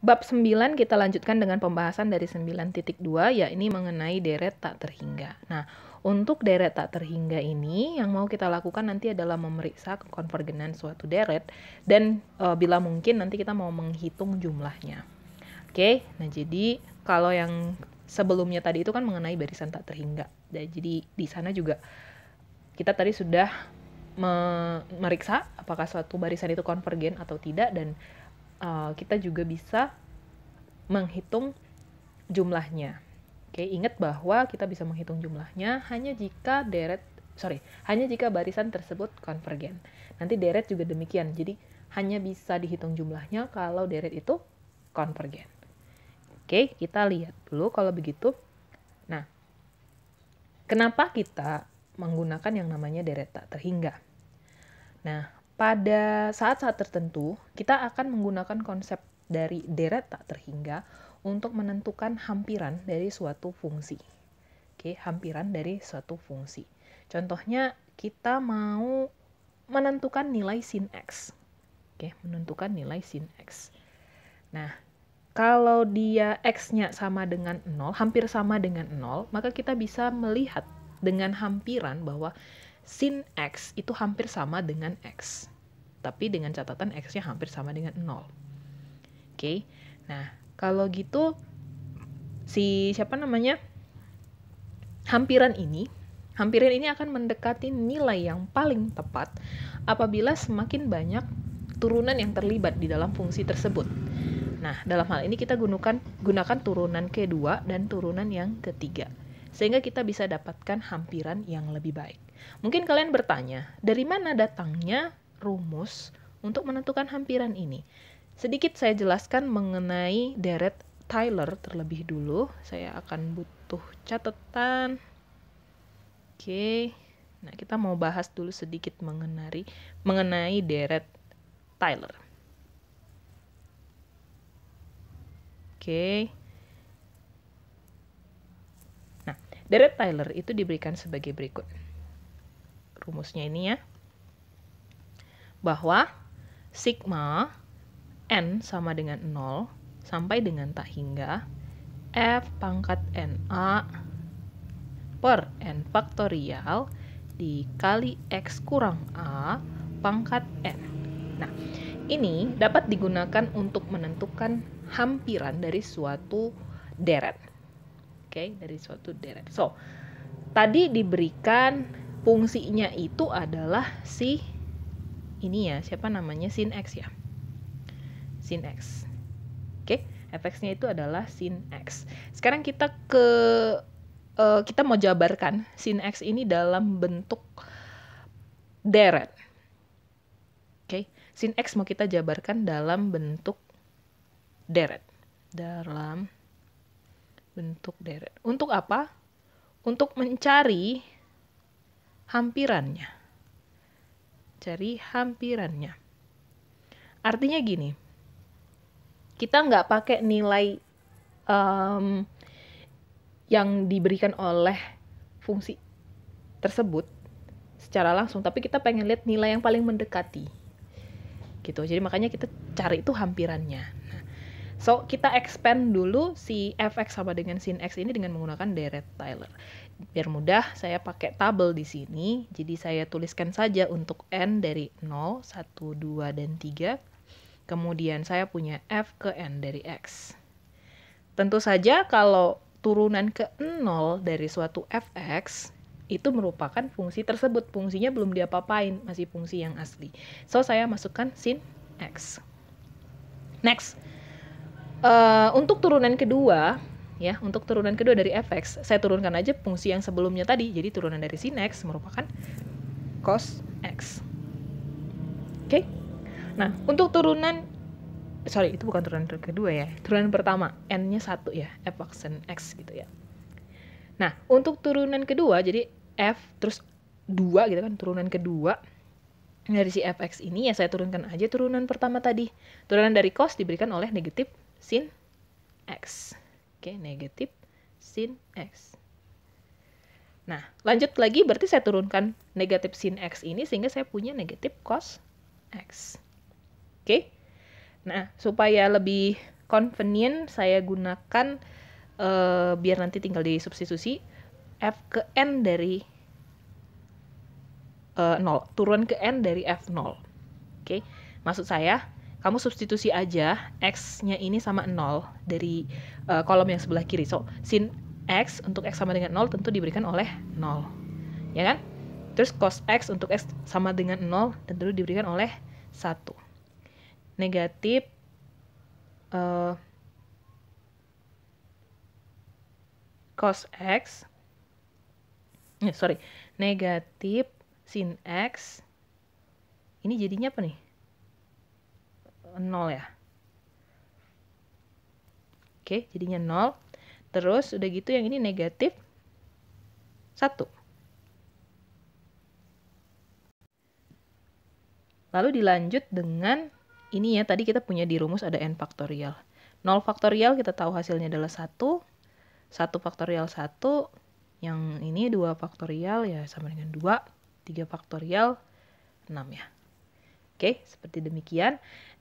Bab 9 kita lanjutkan dengan pembahasan dari 9.2 ya ini mengenai deret tak terhingga. Nah, untuk deret tak terhingga ini yang mau kita lakukan nanti adalah memeriksa konvergenan suatu deret dan e, bila mungkin nanti kita mau menghitung jumlahnya. Oke, nah jadi kalau yang sebelumnya tadi itu kan mengenai barisan tak terhingga. Dan nah, jadi di sana juga kita tadi sudah memeriksa apakah suatu barisan itu konvergen atau tidak dan uh, kita juga bisa menghitung jumlahnya. Oke, ingat bahwa kita bisa menghitung jumlahnya hanya jika deret sorry, hanya jika barisan tersebut konvergen. Nanti deret juga demikian. Jadi hanya bisa dihitung jumlahnya kalau deret itu konvergen. Oke, kita lihat dulu kalau begitu. Nah, kenapa kita menggunakan yang namanya deret tak terhingga? Nah, pada saat-saat tertentu, kita akan menggunakan konsep dari deret tak terhingga untuk menentukan hampiran dari suatu fungsi. Oke, hampiran dari suatu fungsi. Contohnya, kita mau menentukan nilai sin x. Oke, menentukan nilai sin x. Nah, kalau dia x-nya sama dengan 0, hampir sama dengan 0, maka kita bisa melihat dengan hampiran bahwa sin x itu hampir sama dengan x. Tapi dengan catatan x-nya hampir sama dengan 0. Oke. Okay? Nah, kalau gitu si siapa namanya? Hampiran ini, hampiran ini akan mendekati nilai yang paling tepat apabila semakin banyak turunan yang terlibat di dalam fungsi tersebut. Nah, dalam hal ini kita gunakan gunakan turunan kedua dan turunan yang ketiga sehingga kita bisa dapatkan hampiran yang lebih baik. Mungkin kalian bertanya, dari mana datangnya rumus untuk menentukan hampiran ini? Sedikit saya jelaskan mengenai deret Tyler terlebih dulu. Saya akan butuh catatan. Oke. Nah, kita mau bahas dulu sedikit mengenai mengenai deret Tyler. Oke. Nah, deret Tyler itu diberikan sebagai berikut rumusnya ini ya. Bahwa sigma n sama dengan 0 sampai dengan tak hingga f pangkat na per n faktorial dikali x kurang a pangkat n. Nah, ini dapat digunakan untuk menentukan hampiran dari suatu deret. Oke, okay, dari suatu deret. So, tadi diberikan fungsinya itu adalah si ini ya siapa namanya sin x ya sin x oke fx-nya itu adalah sin x sekarang kita ke uh, kita mau jabarkan sin x ini dalam bentuk deret oke sin x mau kita jabarkan dalam bentuk deret dalam bentuk deret untuk apa untuk mencari hampirannya. Cari hampirannya. Artinya gini, kita nggak pakai nilai um, yang diberikan oleh fungsi tersebut secara langsung, tapi kita pengen lihat nilai yang paling mendekati. Gitu. Jadi makanya kita cari itu hampirannya. Nah, so, kita expand dulu si fx sama dengan sin x ini dengan menggunakan deret Taylor biar mudah saya pakai tabel di sini. Jadi saya tuliskan saja untuk n dari 0, 1, 2 dan 3. Kemudian saya punya f ke n dari x. Tentu saja kalau turunan ke 0 dari suatu fx itu merupakan fungsi tersebut. Fungsinya belum diapa-apain, masih fungsi yang asli. So saya masukkan sin x. Next. Uh, untuk turunan kedua, ya untuk turunan kedua dari fx saya turunkan aja fungsi yang sebelumnya tadi jadi turunan dari sin x merupakan cos x oke okay? nah untuk turunan sorry itu bukan turunan kedua ya turunan pertama n nya satu ya f aksen x gitu ya nah untuk turunan kedua jadi f terus dua gitu kan turunan kedua dari si fx ini ya saya turunkan aja turunan pertama tadi turunan dari cos diberikan oleh negatif sin x Oke, negatif sin X. Nah, lanjut lagi berarti saya turunkan negatif sin X ini sehingga saya punya negatif cos X. Oke. Nah, supaya lebih convenient saya gunakan uh, biar nanti tinggal disubstitusi F ke N dari uh, eh, 0, turun ke N dari F0. Oke, maksud saya kamu substitusi aja x-nya ini sama 0 dari uh, kolom yang sebelah kiri. So, sin x untuk x sama dengan 0 tentu diberikan oleh 0. Ya kan? Terus cos x untuk x sama dengan 0 tentu diberikan oleh 1. Negatif uh, cos x eh, sorry, negatif sin x ini jadinya apa nih? 0 ya. Oke, jadinya 0. Terus udah gitu yang ini negatif 1. Lalu dilanjut dengan ini ya, tadi kita punya di rumus ada n faktorial. 0 faktorial kita tahu hasilnya adalah 1. 1 faktorial 1. Yang ini 2 faktorial ya sama dengan 2. 3 faktorial 6 ya. Oke, seperti demikian.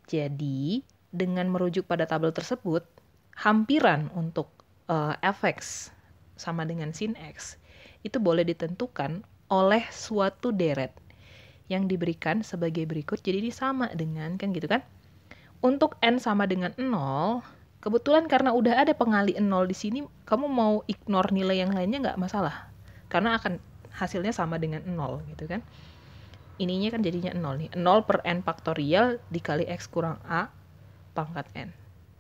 Jadi, dengan merujuk pada tabel tersebut, hampiran untuk uh, eh, fx sama dengan sin x itu boleh ditentukan oleh suatu deret yang diberikan sebagai berikut. Jadi ini sama dengan kan gitu kan? Untuk n sama dengan 0, kebetulan karena udah ada pengali 0 di sini, kamu mau ignore nilai yang lainnya nggak masalah. Karena akan hasilnya sama dengan 0 gitu kan ininya kan jadinya 0 nih. 0 per n faktorial dikali x kurang a pangkat n.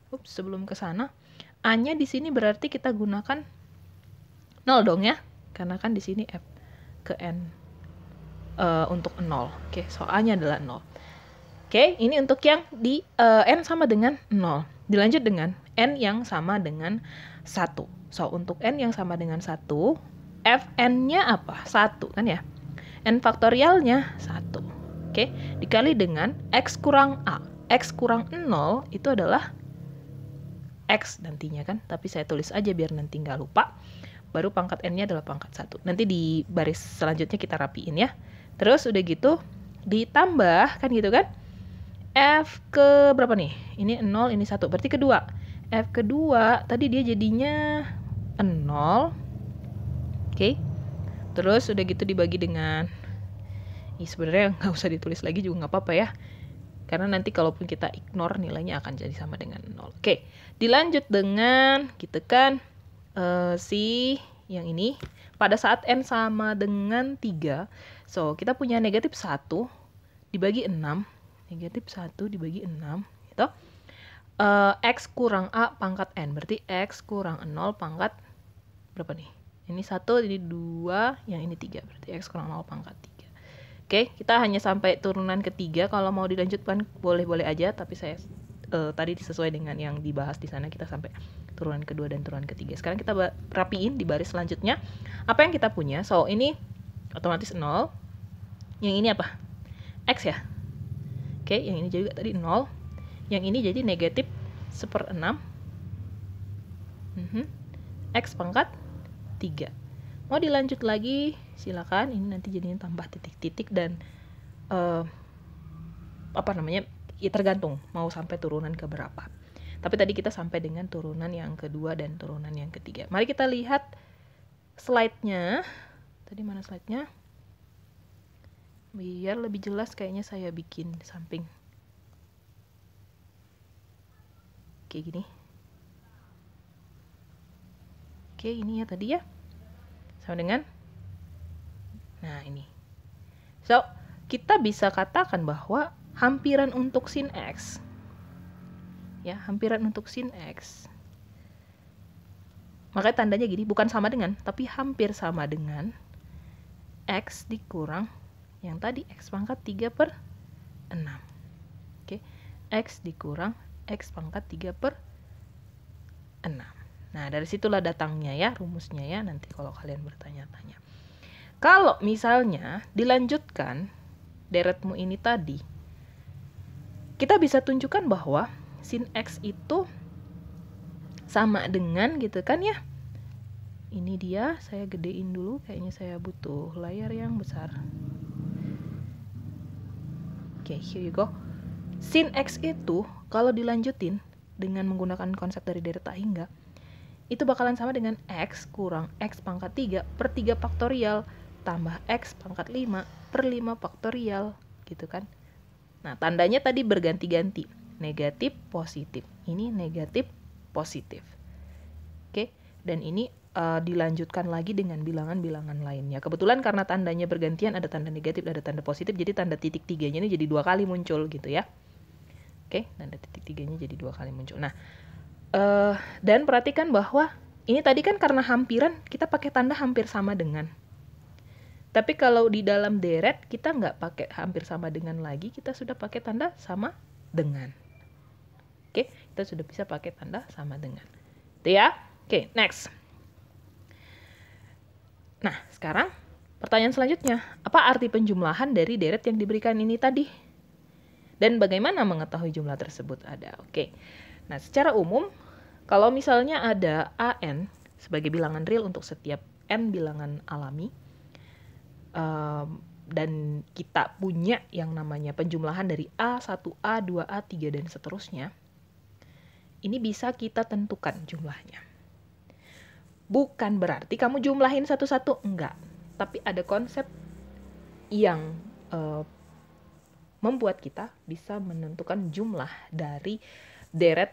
Ups, sebelum ke sana, a-nya di sini berarti kita gunakan 0 dong ya. Karena kan di sini f ke n uh, untuk 0. Oke, okay, soalnya adalah 0. Oke, okay, ini untuk yang di uh, n sama dengan 0. Dilanjut dengan n yang sama dengan 1. So, untuk n yang sama dengan 1, fn-nya apa? 1 kan ya? n faktorialnya 1. Oke, dikali dengan x kurang a. x kurang 0 itu adalah x nantinya kan, tapi saya tulis aja biar nanti nggak lupa. Baru pangkat n-nya adalah pangkat 1. Nanti di baris selanjutnya kita rapiin ya. Terus udah gitu ditambah kan gitu kan? F ke berapa nih? Ini 0, ini 1. Berarti kedua. F kedua tadi dia jadinya 0. Oke. Okay. Terus udah gitu dibagi dengan ya sebenarnya nggak usah ditulis lagi juga nggak apa-apa ya karena nanti kalaupun kita ignore nilainya akan jadi sama dengan nol. Oke, dilanjut dengan gitu kan uh, si yang ini pada saat n sama dengan 3, so kita punya negatif 1 dibagi 6, negatif 1 dibagi 6, gitu. Uh, X kurang A pangkat N, berarti X kurang 0 pangkat berapa nih? Ini 1, ini 2, yang ini 3, berarti X kurang 0 pangkat 3. Oke, kita hanya sampai turunan ketiga. Kalau mau dilanjutkan boleh-boleh aja, tapi saya uh, tadi sesuai dengan yang dibahas di sana kita sampai turunan kedua dan turunan ketiga. Sekarang kita rapiin di baris selanjutnya apa yang kita punya. So, ini otomatis 0. Yang ini apa? X ya. Oke, yang ini juga tadi 0. Yang ini jadi negatif 1 6. Mm -hmm. X pangkat 3 mau oh, dilanjut lagi silakan ini nanti jadinya tambah titik-titik dan uh, apa namanya ya tergantung mau sampai turunan ke berapa tapi tadi kita sampai dengan turunan yang kedua dan turunan yang ketiga mari kita lihat slide-nya tadi mana slide-nya biar lebih jelas kayaknya saya bikin samping kayak gini oke ini ya tadi ya sama dengan nah ini so kita bisa katakan bahwa hampiran untuk sin x ya hampiran untuk sin x makanya tandanya gini bukan sama dengan tapi hampir sama dengan x dikurang yang tadi x pangkat 3 per 6 oke x dikurang x pangkat 3 per 6 Nah, dari situlah datangnya ya rumusnya ya nanti kalau kalian bertanya-tanya. Kalau misalnya dilanjutkan deretmu ini tadi, kita bisa tunjukkan bahwa sin x itu sama dengan gitu kan ya. Ini dia, saya gedein dulu kayaknya saya butuh layar yang besar. Oke, okay, here you go. Sin x itu kalau dilanjutin dengan menggunakan konsep dari deret tak hingga, eh, itu bakalan sama dengan X kurang X pangkat 3 per 3 faktorial tambah X pangkat 5 per 5 faktorial gitu kan. Nah, tandanya tadi berganti-ganti. Negatif, positif. Ini negatif, positif. Oke, dan ini uh, dilanjutkan lagi dengan bilangan-bilangan lainnya. Kebetulan karena tandanya bergantian ada tanda negatif, ada tanda positif, jadi tanda titik tiganya ini jadi dua kali muncul gitu ya. Oke, tanda titik tiganya jadi dua kali muncul. Nah, Uh, dan perhatikan bahwa ini tadi kan karena hampiran kita pakai tanda hampir sama dengan. Tapi kalau di dalam deret kita nggak pakai hampir sama dengan lagi, kita sudah pakai tanda sama dengan. Oke, okay? kita sudah bisa pakai tanda sama dengan. Itu ya. Oke, okay, next. Nah, sekarang pertanyaan selanjutnya, apa arti penjumlahan dari deret yang diberikan ini tadi? Dan bagaimana mengetahui jumlah tersebut ada? Oke. Okay. Nah, secara umum, kalau misalnya ada AN sebagai bilangan real untuk setiap N bilangan alami, um, dan kita punya yang namanya penjumlahan dari A, 1A, 2A, 3, dan seterusnya, ini bisa kita tentukan jumlahnya. Bukan berarti kamu jumlahin satu-satu, enggak. Tapi ada konsep yang uh, membuat kita bisa menentukan jumlah dari deret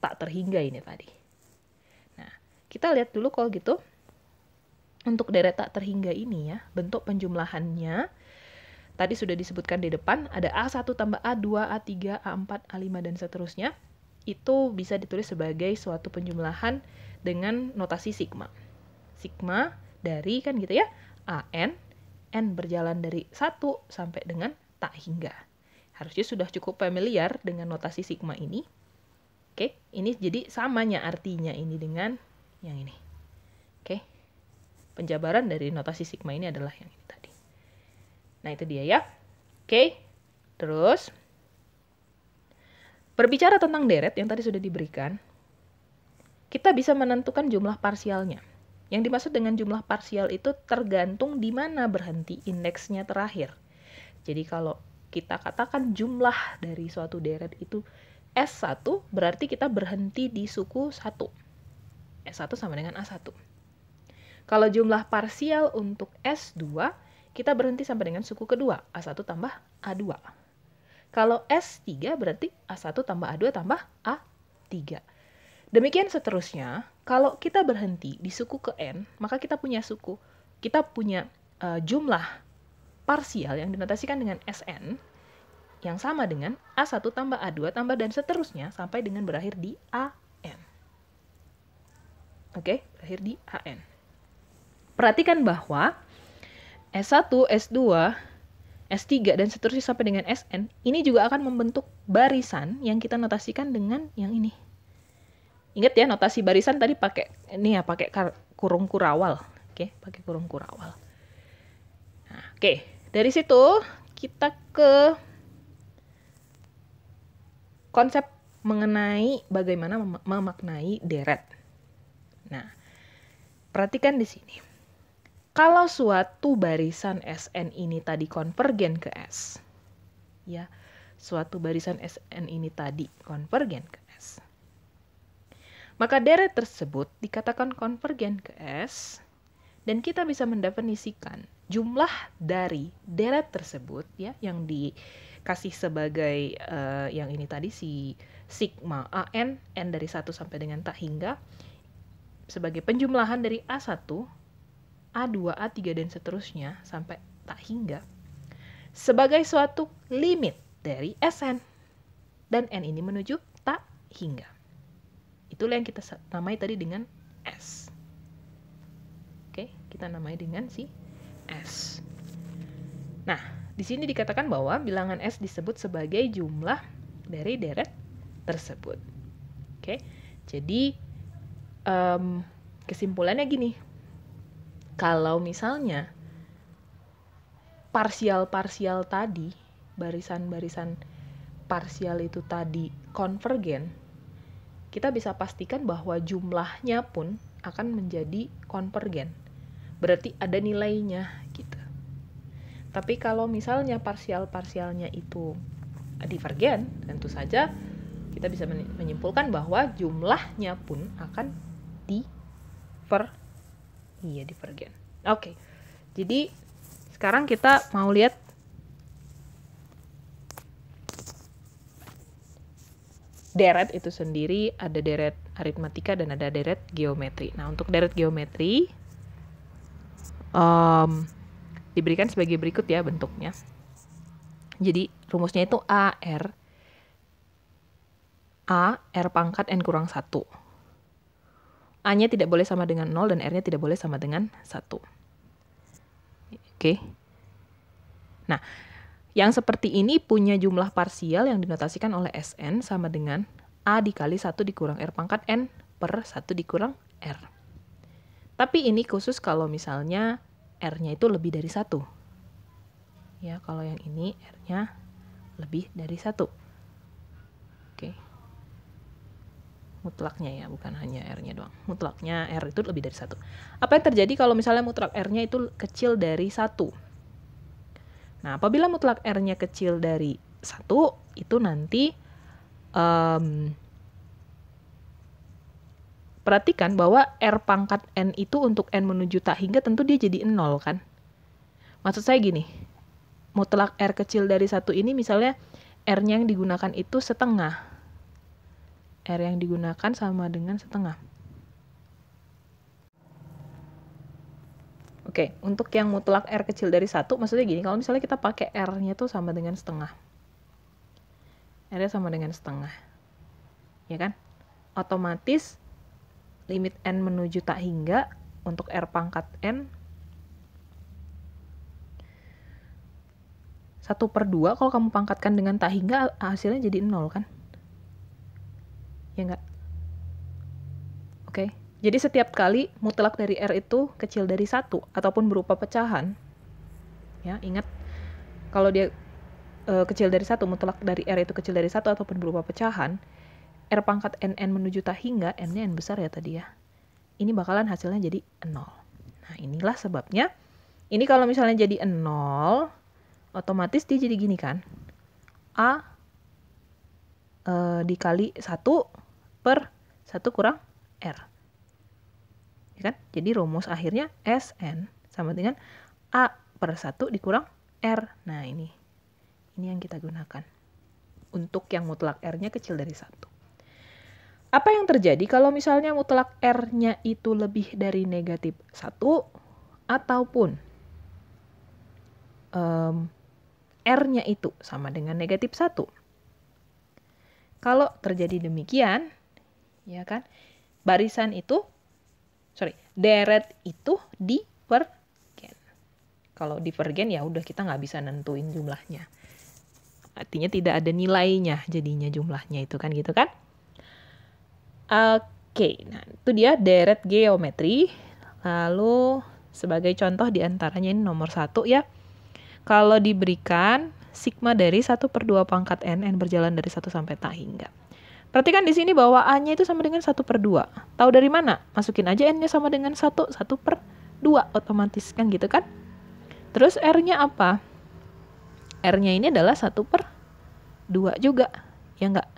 tak terhingga ini tadi. Nah, kita lihat dulu kalau gitu untuk deret tak terhingga ini ya, bentuk penjumlahannya tadi sudah disebutkan di depan ada A1 tambah A2, A3, A4, A5 dan seterusnya. Itu bisa ditulis sebagai suatu penjumlahan dengan notasi sigma. Sigma dari kan gitu ya, AN, N berjalan dari 1 sampai dengan tak hingga harusnya sudah cukup familiar dengan notasi sigma ini. Oke, ini jadi samanya artinya ini dengan yang ini. Oke, penjabaran dari notasi sigma ini adalah yang ini tadi. Nah, itu dia ya. Oke, terus berbicara tentang deret yang tadi sudah diberikan, kita bisa menentukan jumlah parsialnya. Yang dimaksud dengan jumlah parsial itu tergantung di mana berhenti indeksnya terakhir. Jadi kalau kita katakan jumlah dari suatu deret itu S1 berarti kita berhenti di suku 1. S1 sama dengan A1. Kalau jumlah parsial untuk S2, kita berhenti sampai dengan suku kedua, A1 tambah A2. Kalau S3 berarti A1 tambah A2 tambah A3. Demikian seterusnya, kalau kita berhenti di suku ke N, maka kita punya suku, kita punya uh, jumlah parsial yang dinotasikan dengan SN yang sama dengan A1 tambah A2 tambah dan seterusnya sampai dengan berakhir di AN. Oke, berakhir di AN. Perhatikan bahwa S1, S2, S3 dan seterusnya sampai dengan SN ini juga akan membentuk barisan yang kita notasikan dengan yang ini. Ingat ya notasi barisan tadi pakai ini ya pakai kurung kurawal. Oke, pakai kurung kurawal. Nah, oke. Dari situ kita ke konsep mengenai bagaimana mem memaknai deret. Nah, perhatikan di sini. Kalau suatu barisan SN ini tadi konvergen ke S, ya, suatu barisan SN ini tadi konvergen ke S, maka deret tersebut dikatakan konvergen ke S, dan kita bisa mendefinisikan jumlah dari deret tersebut ya yang dikasih sebagai uh, yang ini tadi si sigma AN N dari 1 sampai dengan tak hingga sebagai penjumlahan dari A1 A2 A3 dan seterusnya sampai tak hingga sebagai suatu limit dari Sn dan N ini menuju tak hingga itulah yang kita namai tadi dengan S oke kita namai dengan si S. Nah, di sini dikatakan bahwa bilangan S disebut sebagai jumlah dari deret tersebut. Oke, jadi um, kesimpulannya gini, kalau misalnya parsial-parsial tadi, barisan-barisan parsial itu tadi konvergen, kita bisa pastikan bahwa jumlahnya pun akan menjadi konvergen berarti ada nilainya gitu tapi kalau misalnya parsial-parsialnya itu divergen tentu saja kita bisa menyimpulkan bahwa jumlahnya pun akan diver iya divergen oke okay. jadi sekarang kita mau lihat deret itu sendiri ada deret aritmatika dan ada deret geometri. Nah, untuk deret geometri um, diberikan sebagai berikut ya bentuknya. Jadi rumusnya itu A R A R pangkat N kurang 1. A-nya tidak boleh sama dengan 0 dan R-nya tidak boleh sama dengan 1. Oke. Nah, yang seperti ini punya jumlah parsial yang dinotasikan oleh Sn sama dengan A dikali 1 dikurang R pangkat N per 1 dikurang R. Tapi ini khusus kalau misalnya R-nya itu lebih dari satu. Ya, kalau yang ini R-nya lebih dari satu. Oke. Mutlaknya ya, bukan hanya R-nya doang. Mutlaknya R itu lebih dari satu. Apa yang terjadi kalau misalnya mutlak R-nya itu kecil dari satu? Nah, apabila mutlak R-nya kecil dari satu, itu nanti um, perhatikan bahwa R pangkat N itu untuk N menuju tak hingga tentu dia jadi 0 kan. Maksud saya gini, mutlak R kecil dari satu ini misalnya R-nya yang digunakan itu setengah. R yang digunakan sama dengan setengah. Oke, untuk yang mutlak R kecil dari satu, maksudnya gini, kalau misalnya kita pakai R-nya itu sama dengan setengah. R-nya sama dengan setengah. Ya kan? Otomatis limit n menuju tak hingga untuk r pangkat n 1 per 2 kalau kamu pangkatkan dengan tak hingga hasilnya jadi 0 kan? Ya enggak? Oke, jadi setiap kali mutlak dari R itu kecil dari satu ataupun berupa pecahan, ya ingat kalau dia e, kecil dari satu mutlak dari R itu kecil dari satu ataupun berupa pecahan, R pangkat NN menuju tahingga, N-nya N besar ya tadi ya. Ini bakalan hasilnya jadi 0. Nah, inilah sebabnya. Ini kalau misalnya jadi 0, otomatis dia jadi gini kan. A e, dikali 1 per 1 kurang R. Ya kan? Jadi rumus akhirnya SN sama dengan A per 1 dikurang R. Nah, ini. Ini yang kita gunakan. Untuk yang mutlak R-nya kecil dari 1 apa yang terjadi kalau misalnya mutlak R-nya itu lebih dari negatif 1 ataupun um, R-nya itu sama dengan negatif 1? Kalau terjadi demikian, ya kan, barisan itu, sorry, deret itu divergen. Kalau divergen ya udah kita nggak bisa nentuin jumlahnya. Artinya tidak ada nilainya jadinya jumlahnya itu kan gitu kan. Oke, okay, nah itu dia deret geometri. Lalu sebagai contoh diantaranya ini nomor satu ya. Kalau diberikan sigma dari 1 per 2 pangkat n, n berjalan dari 1 sampai tak hingga. Perhatikan di sini bahwa A-nya itu sama dengan 1 per 2. Tahu dari mana? Masukin aja N-nya sama dengan 1, 1 per 2 otomatis kan gitu kan? Terus R-nya apa? R-nya ini adalah 1 per 2 juga, ya enggak?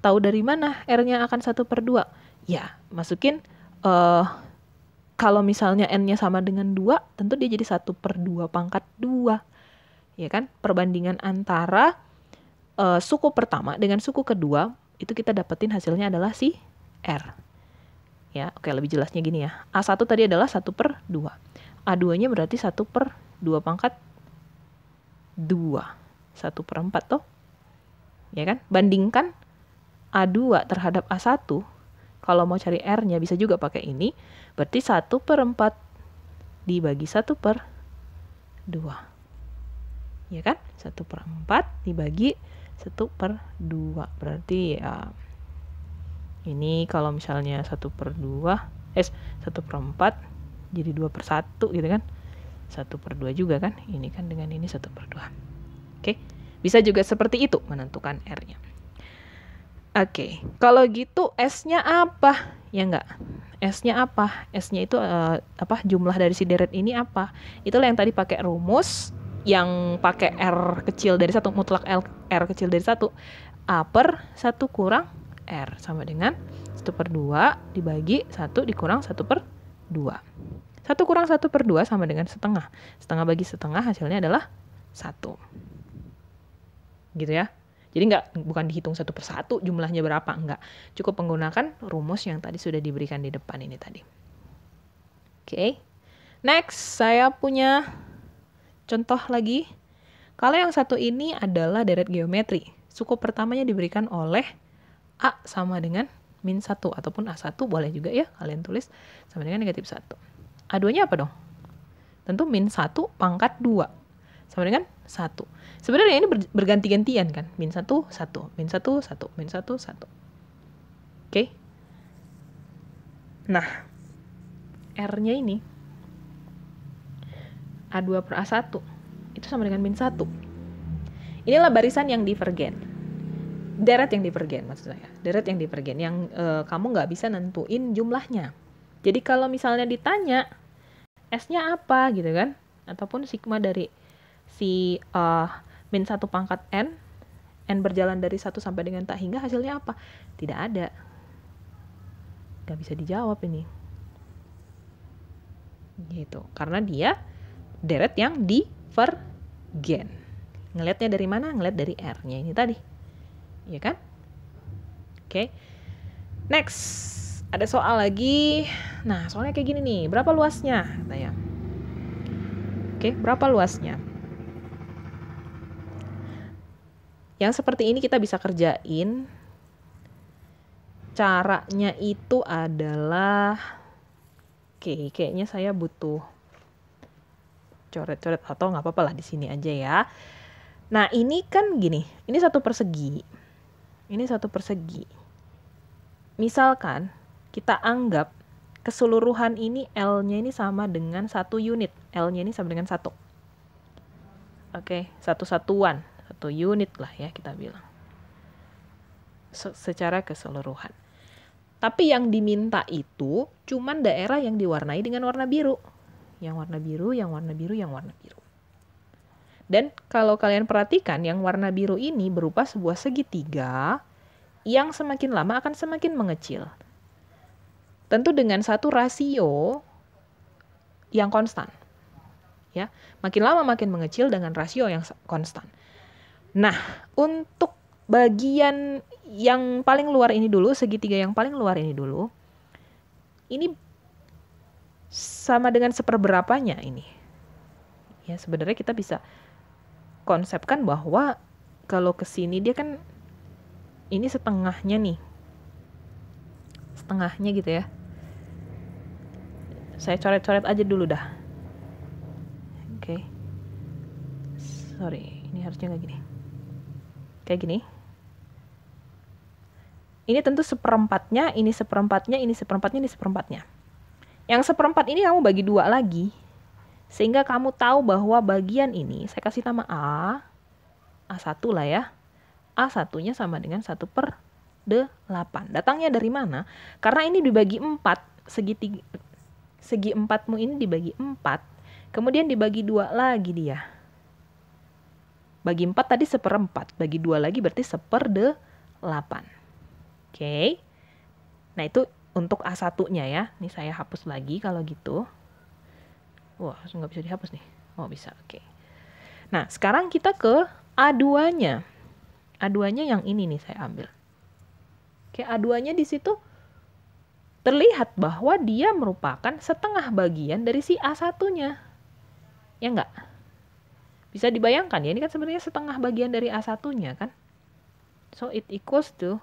Tahu dari mana R-nya akan 1 per 2? Ya, masukin uh, kalau misalnya N-nya sama dengan 2, tentu dia jadi 1 per 2 pangkat 2. Ya kan? Perbandingan antara uh, suku pertama dengan suku kedua, itu kita dapetin hasilnya adalah si R. Ya, oke lebih jelasnya gini ya. A1 tadi adalah 1 per 2. A2-nya berarti 1 per 2 pangkat 2. 1 per 4 toh. Ya kan? Bandingkan A2 terhadap A1, kalau mau cari R-nya bisa juga pakai ini, berarti 1 per 4 dibagi 1 per 2. Ya kan? 1 per 4 dibagi 1 per 2. Berarti ya, ini kalau misalnya 1 per 2, eh 1 per 4 jadi 2 per 1 gitu kan. 1 per 2 juga kan. Ini kan dengan ini 1 per 2. Oke, bisa juga seperti itu menentukan R-nya. Oke, okay. kalau gitu S-nya apa? Ya enggak. S-nya apa? S-nya itu uh, apa? Jumlah dari si deret ini apa? Itulah yang tadi pakai rumus yang pakai R kecil dari satu mutlak L, R kecil dari satu A per satu kurang R sama dengan 1 per 2 dibagi 1 dikurang 1 per 2 1 kurang 1 per 2 sama dengan setengah setengah bagi setengah hasilnya adalah 1 gitu ya jadi nggak bukan dihitung satu persatu jumlahnya berapa enggak. Cukup menggunakan rumus yang tadi sudah diberikan di depan ini tadi. Oke. Okay. Next, saya punya contoh lagi. Kalau yang satu ini adalah deret geometri. Suku pertamanya diberikan oleh A sama dengan min 1 ataupun A1 boleh juga ya kalian tulis sama dengan negatif 1. A2-nya apa dong? Tentu min 1 pangkat 2 sama dengan satu. Sebenarnya ini berganti-gantian kan. Min satu, satu, Min satu, satu, Min satu, satu. Oke. Okay? Nah, R-nya ini A2 per A1 itu sama dengan min satu. Inilah barisan yang divergen. Deret yang divergen maksud saya. Deret yang divergen yang e, kamu nggak bisa nentuin jumlahnya. Jadi kalau misalnya ditanya S-nya apa gitu kan? Ataupun sigma dari si uh, min satu pangkat n n berjalan dari satu sampai dengan tak hingga hasilnya apa tidak ada nggak bisa dijawab ini gitu karena dia deret yang divergen ngelihatnya dari mana ngelihat dari r-nya ini tadi ya kan oke okay. next ada soal lagi. Nah, soalnya kayak gini nih, berapa luasnya? tanya Oke, berapa luasnya? yang seperti ini kita bisa kerjain caranya itu adalah oke okay, kayaknya saya butuh coret-coret atau nggak apa-apa lah di sini aja ya nah ini kan gini ini satu persegi ini satu persegi misalkan kita anggap keseluruhan ini L-nya ini sama dengan satu unit L-nya ini sama dengan satu oke okay, satu satuan satu unit lah ya kita bilang Se secara keseluruhan. Tapi yang diminta itu cuman daerah yang diwarnai dengan warna biru. Yang warna biru, yang warna biru, yang warna biru. Dan kalau kalian perhatikan yang warna biru ini berupa sebuah segitiga yang semakin lama akan semakin mengecil. Tentu dengan satu rasio yang konstan. Ya, makin lama makin mengecil dengan rasio yang konstan. Nah, untuk bagian yang paling luar ini dulu, segitiga yang paling luar ini dulu, ini sama dengan seperberapanya ini. Ya, sebenarnya kita bisa konsepkan bahwa kalau ke sini dia kan ini setengahnya nih. Setengahnya gitu ya. Saya coret-coret aja dulu dah. Oke. Okay. Sorry, ini harusnya nggak gini kayak gini ini tentu seperempatnya ini seperempatnya ini seperempatnya ini seperempatnya yang seperempat ini kamu bagi dua lagi sehingga kamu tahu bahwa bagian ini saya kasih nama A A1 lah ya A1 nya sama dengan 1 per delapan 8 datangnya dari mana? karena ini dibagi 4 segi tiga, segi empatmu ini dibagi 4 kemudian dibagi dua lagi dia bagi 4 tadi seperempat, bagi 2 lagi berarti seper 8. Oke. Okay. Nah, itu untuk A1-nya ya. Ini saya hapus lagi kalau gitu. Wah, nggak bisa dihapus nih. Oh, bisa. Oke. Okay. Nah, sekarang kita ke A2-nya. A2-nya yang ini nih saya ambil. Oke, A2-nya di situ terlihat bahwa dia merupakan setengah bagian dari si A1-nya. Ya enggak? Bisa dibayangkan ya, ini kan sebenarnya setengah bagian dari A1-nya kan. So it equals to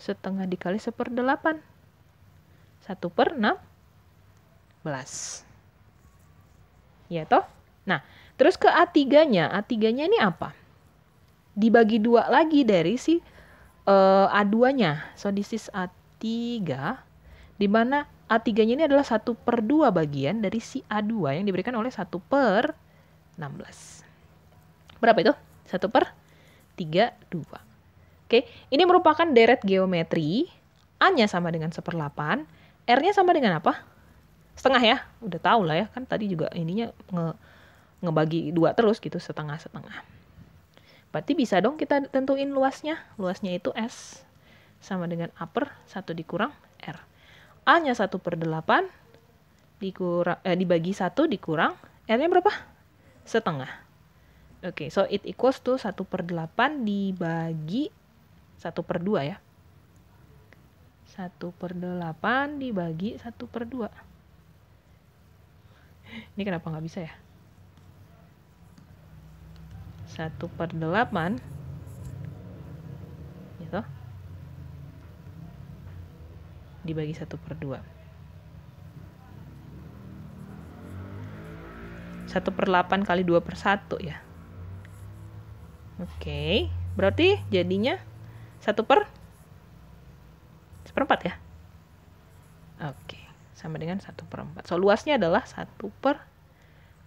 setengah dikali seperdelapan. 1 per belas. Ya toh? Nah, terus ke A3-nya. A3-nya ini apa? Dibagi dua lagi dari si uh, eh, A2-nya. So this is A3 di mana A3-nya ini adalah 1 per 2 bagian dari si A2 yang diberikan oleh 1 per 16. Berapa itu? 1 per 3, 2. Oke, ini merupakan deret geometri. A-nya sama dengan 1 per 8. R-nya sama dengan apa? Setengah ya. Udah tau lah ya, kan tadi juga ininya nge ngebagi dua terus gitu, setengah-setengah. Berarti bisa dong kita tentuin luasnya. Luasnya itu S sama dengan A per 1 dikurang R. A-nya 1 per 8 dikurang, eh, dibagi 1 dikurang R-nya berapa? Setengah. Oke, okay, so it equals to 1 per 8 dibagi 1 per 2 ya. 1 per 8 dibagi 1 per 2. Ini kenapa nggak bisa ya? 1 per 8 gitu dibagi satu per dua, satu per delapan kali dua per satu ya. Oke, berarti jadinya satu per seperempat ya. Oke, sama dengan satu per empat. So, luasnya adalah satu per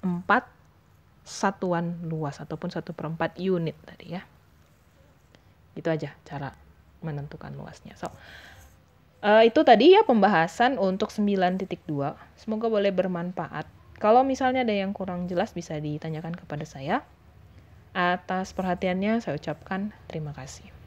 empat satuan luas ataupun 1 per empat unit tadi ya. Gitu aja cara menentukan luasnya. So, Uh, itu tadi ya pembahasan untuk 9.2. Semoga boleh bermanfaat. Kalau misalnya ada yang kurang jelas bisa ditanyakan kepada saya. Atas perhatiannya saya ucapkan terima kasih.